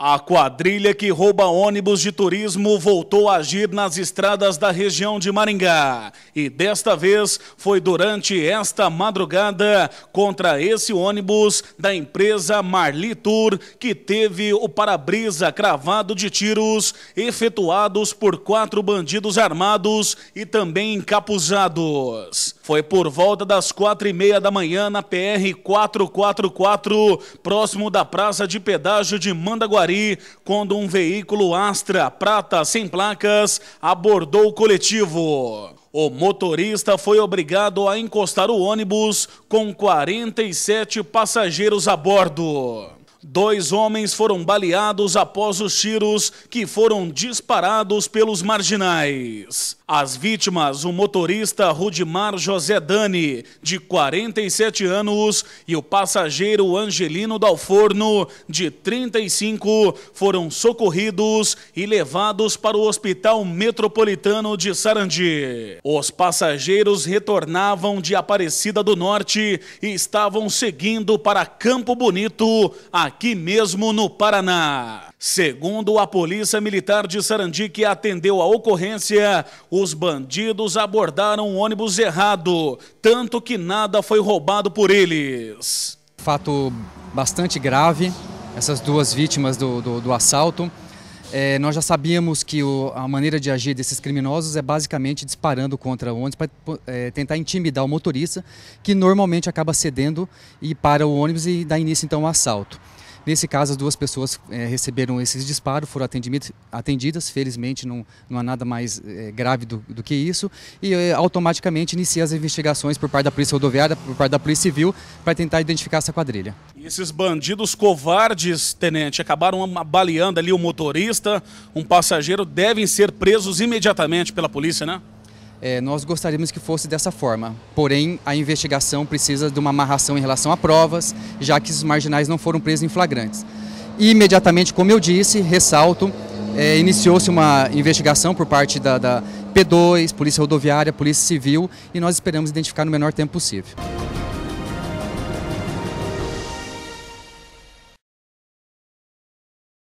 A quadrilha que rouba ônibus de turismo voltou a agir nas estradas da região de Maringá. E desta vez foi durante esta madrugada contra esse ônibus da empresa Marli Tour, que teve o para-brisa cravado de tiros efetuados por quatro bandidos armados e também encapuzados. Foi por volta das quatro e meia da manhã na PR 444, próximo da praça de pedágio de Mandaguari Jaguari, quando um veículo Astra prata sem placas abordou o coletivo. O motorista foi obrigado a encostar o ônibus com 47 passageiros a bordo. Dois homens foram baleados após os tiros que foram disparados pelos marginais. As vítimas, o motorista Rudimar José Dani, de 47 anos, e o passageiro Angelino Dalforno, de 35, foram socorridos e levados para o Hospital Metropolitano de Sarandi. Os passageiros retornavam de Aparecida do Norte e estavam seguindo para Campo Bonito, aqui mesmo no Paraná. Segundo a Polícia Militar de Sarandi, que atendeu a ocorrência, os bandidos abordaram o ônibus errado, tanto que nada foi roubado por eles. Fato bastante grave, essas duas vítimas do, do, do assalto. É, nós já sabíamos que o, a maneira de agir desses criminosos é basicamente disparando contra o ônibus para é, tentar intimidar o motorista, que normalmente acaba cedendo e para o ônibus e dá início então ao assalto. Nesse caso, as duas pessoas é, receberam esses disparos, foram atendidas, felizmente não, não há nada mais é, grave do, do, que isso, e é, automaticamente inicia as investigações por parte da Polícia Rodoviária, por parte da Polícia Civil, para tentar identificar essa quadrilha. E esses bandidos covardes, tenente, acabaram baleando ali o motorista, um passageiro, devem ser presos imediatamente pela polícia, né? É, nós gostaríamos que fosse dessa forma, porém a investigação precisa de uma amarração em relação a provas, já que os marginais não foram presos em flagrantes. E, imediatamente, como eu disse, ressalto, é, iniciou-se uma investigação por parte da, da P2, Polícia Rodoviária, Polícia Civil e nós esperamos identificar no menor tempo possível.